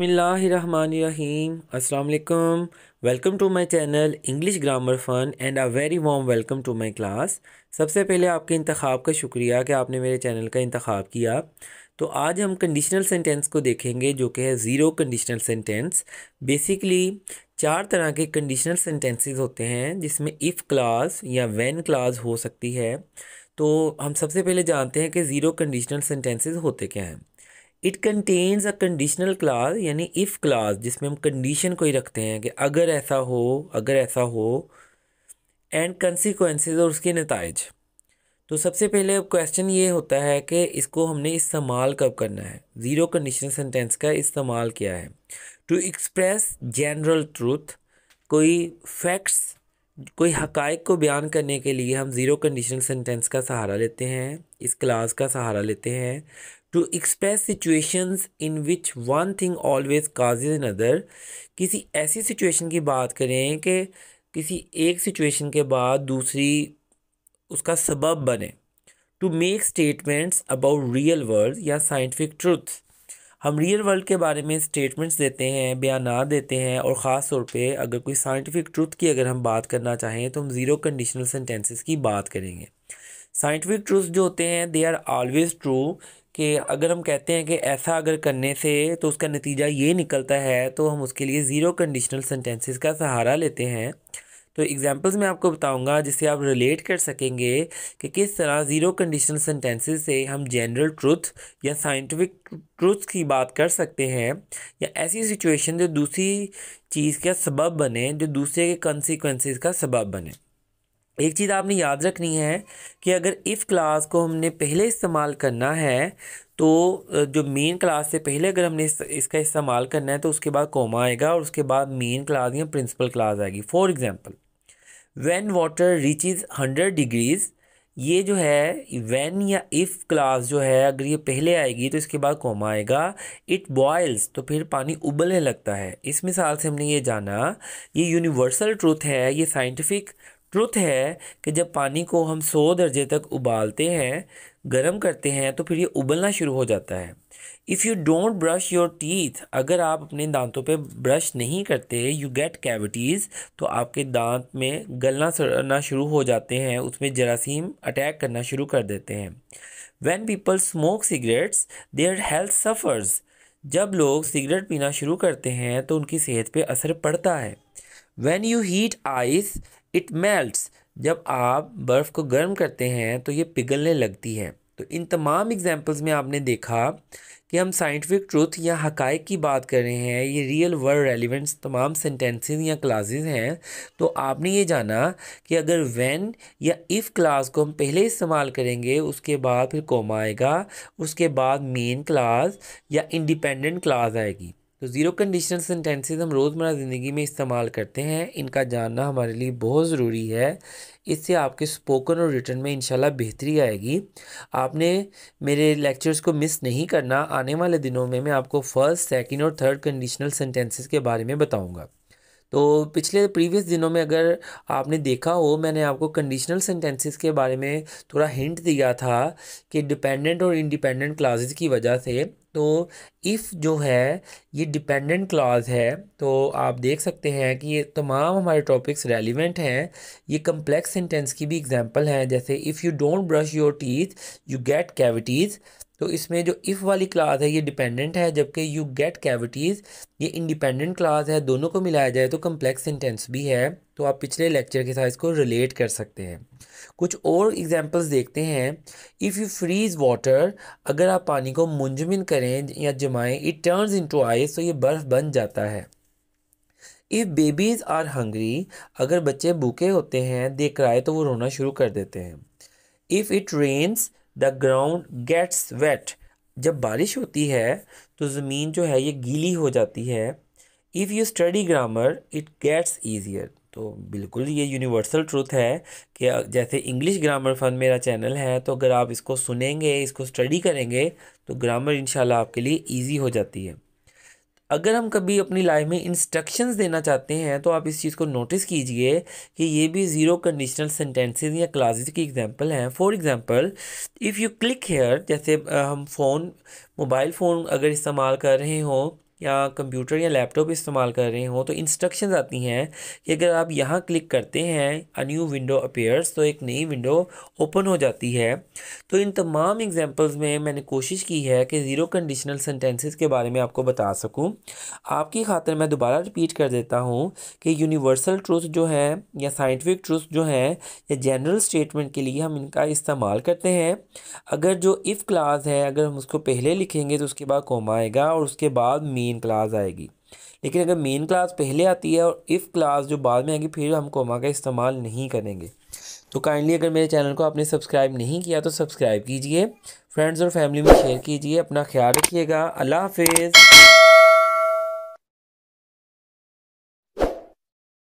बिसमीम् अल्लाम welcome to my channel English grammar fun and a very warm welcome to my class सबसे पहले आपके इंतब का शुक्रिया कि आपने मेरे चैनल का इंतखब किया तो आज हम कंडीशनल सेंटेंस को देखेंगे जो कि है ज़ीरो कंडीशनल सेंटेंस बेसिकली चार तरह के कंडीशनल सेंटेंसेस होते हैं जिसमें इफ़ क्लास या वैन क्लास हो सकती है तो हम सबसे पहले जानते हैं कि ज़ीरो कंडीशनल सेंटेंसेस होते क्या हैं it contains a conditional clause यानी इफ़ क्लास जिसमें हम कंडीशन को ही रखते हैं कि अगर ऐसा हो अगर ऐसा हो एंड कंसिक्वेंसेस और उसके नतज तो सबसे पहले अब क्वेश्चन ये होता है कि इसको हमने इस्तेमाल कब करना है ज़ीरो कंडीशन सेंटेंस का इस्तेमाल किया है टू एक्सप्रेस जनरल ट्रूथ कोई फैक्ट्स कोई हकाइक को बयान करने के लिए हम ज़ीरो कंडीशन सेंटेंस का सहारा लेते हैं इस क्लास का सहारा लेते हैं to express situation in which one thing always causes other किसी ऐसी सिचुएशन की बात करें कि किसी एक सिचुएशन के बाद दूसरी उसका सबब बने to make statements about real world या साइंटिफिक ट्रुथ हम रियल वर्ल्ड के बारे में स्टेटमेंट्स देते हैं बयान देते हैं और ख़ास तौर पे अगर कोई साइंटिफिक ट्रुथ की अगर हम बात करना चाहें तो हम ज़ीरो कंडीशनल सेंटेंसेस की बात करेंगे साइंटिफिक ट्रूथ जो होते हैं दे आर ऑलवेज ट्रू कि अगर हम कहते हैं कि ऐसा अगर करने से तो उसका नतीजा ये निकलता है तो हम उसके लिए ज़ीरो कंडीशनल सेंटेंसेस का सहारा लेते हैं तो एग्जांपल्स मैं आपको बताऊंगा जिससे आप रिलेट कर सकेंगे कि किस तरह ज़ीरो कंडीशनल सेंटेंसेस से हम जनरल ट्रुथ या साइंटिफिक ट्रुथ की बात कर सकते हैं या ऐसी सिचुएशन जो दूसरी चीज़ का सबब बने जो दूसरे के कंसिक्वेंसेस का सबब बने एक चीज़ आपने याद रखनी है कि अगर इफ़ क्लास को हमने पहले इस्तेमाल करना है तो जो मेन क्लास से पहले अगर हमने इसका इस्तेमाल करना है तो उसके बाद कोमा आएगा और उसके बाद मेन क्लास या प्रिंसिपल क्लास आएगी for example when water reaches hundred degrees ये जो है वैन या इफ़ क्लास जो है अगर ये पहले आएगी तो इसके बाद कोमा आएगा इट बॉयल्स तो फिर पानी उबलने लगता है इस मिसाल से हमने ये जाना ये यूनिवर्सल ट्रूथ है ये साइंटिफिक ट्रुथ है कि जब पानी को हम सौ दर्जे तक उबालते हैं गर्म करते हैं तो फिर ये उबलना शुरू हो जाता है if you don't brush your teeth अगर आप अपने दांतों पे ब्रश नहीं करते यू गेट कैविटीज़ तो आपके दांत में गलना सड़ना शुरू हो जाते हैं उसमें जरासीम अटैक करना शुरू कर देते हैं when people smoke cigarettes their health suffers जब लोग सिगरेट पीना शुरू करते हैं तो उनकी सेहत पे असर पड़ता है when you heat ice it melts जब आप बर्फ़ को गर्म करते हैं तो ये पिघलने लगती है तो इन तमाम एग्जांपल्स में आपने देखा कि हम साइंटिफिक ट्रूथ या हकाइक की बात कर रहे हैं ये रियल वर्ल्ड रेलिवेंट्स तमाम सेंटेंसेस या क्लासेस हैं तो आपने ये जाना कि अगर व्हेन या इफ़ क्लास को हम पहले इस्तेमाल करेंगे उसके बाद फिर कोमा आएगा उसके बाद मेन क्लास या इंडिपेंडेंट क्लास आएगी तो ज़ीरो कंडीशनल सेंटेंसेस हम रोज़मर्रा ज़िंदगी में इस्तेमाल करते हैं इनका जानना हमारे लिए बहुत ज़रूरी है इससे आपके स्पोकन और रिटर्न में इंशाल्लाह बेहतरी आएगी आपने मेरे लेक्चर्स को मिस नहीं करना आने वाले दिनों में मैं आपको फ़र्स्ट सेकंड और थर्ड कंडीशनल सेंटेंसेस के बारे में बताऊँगा तो पिछले प्रीवियस दिनों में अगर आपने देखा हो मैंने आपको कंडीशनल सेंटेंसेस के बारे में थोड़ा हिंट दिया था कि डिपेंडेंट और इंडिपेंडेंट क्लाजेज़ की वजह से तो इफ़ जो है ये डिपेंडेंट क्लाज है तो आप देख सकते हैं कि ये तमाम हमारे टॉपिक्स रेलिवेंट हैं ये कम्प्लेक्स सेंटेंस की भी एग्जांपल हैं जैसे if you don't brush your teeth you get cavities तो इसमें जो इफ़ वाली क्लास है ये डिपेंडेंट है जबकि यू गेट कैविटीज़ ये इंडिपेंडेंट क्लास है दोनों को मिलाया जाए तो कम्प्लेक्स सेंटेंस भी है तो आप पिछले लेक्चर के साथ इसको रिलेट कर सकते हैं कुछ और एग्जांपल्स देखते हैं इफ़ यू फ्रीज वाटर अगर आप पानी को मुंजमिन करें या जमाएं इट टर्न्स इनटू आइस तो ये बर्फ़ बन जाता है इफ़ बेबीज़ आर हंग्री अगर बच्चे भूखे होते हैं देख रहा है तो वो रोना शुरू कर देते हैं if it rains the ground gets wet जब बारिश होती है तो ज़मीन जो है ये गीली हो जाती है if you study grammar it gets easier तो बिल्कुल ये यूनिवर्सल ट्रूथ है कि जैसे इंग्लिश ग्रामर फन मेरा चैनल है तो अगर आप इसको सुनेंगे इसको स्टडी करेंगे तो ग्रामर इंशाल्लाह आपके लिए ईजी हो जाती है अगर हम कभी अपनी लाइफ में इंस्ट्रक्शंस देना चाहते हैं तो आप इस चीज़ को नोटिस कीजिए कि ये भी ज़ीरो कंडीशनल सेंटेंसेज या क्लासेज की एग्जांपल हैं for example if you click here जैसे हम फ़ोन मोबाइल फ़ोन अगर इस्तेमाल कर रहे हों या कंप्यूटर या लैपटॉप इस्तेमाल कर रहे हो तो इंस्ट्रक्शंस आती हैं कि अगर आप यहाँ क्लिक करते हैं अ न्यू विंडो अपेयर्स तो एक नई विंडो ओपन हो जाती है तो इन तमाम एग्जांपल्स में मैंने कोशिश की है कि ज़ीरो कंडीशनल सेंटेंसेस के बारे में आपको बता सकूँ आपकी खातर मैं दोबारा रिपीट कर देता हूँ कि यूनिवर्सल ट्रूथ जो है या साइंटिफिक ट्रूथ जो है या जनरल स्टेटमेंट के लिए हम इनका इस्तेमाल करते हैं अगर जो इफ़ क्लास है अगर हम उसको पहले लिखेंगे तो उसके बाद कोमा आएगा और उसके बाद मी मेन क्लास आएगी लेकिन अगर मेन क्लास पहले आती है और इफ़ क्लास जो बाद में आएगी फिर हम कोमा का इस्तेमाल नहीं करेंगे तो काइंडली अगर मेरे चैनल को आपने सब्सक्राइब नहीं किया तो सब्सक्राइब कीजिए फ्रेंड्स और फैमिली में शेयर कीजिए अपना ख्याल रखिएगा अल्लाह हाफिज़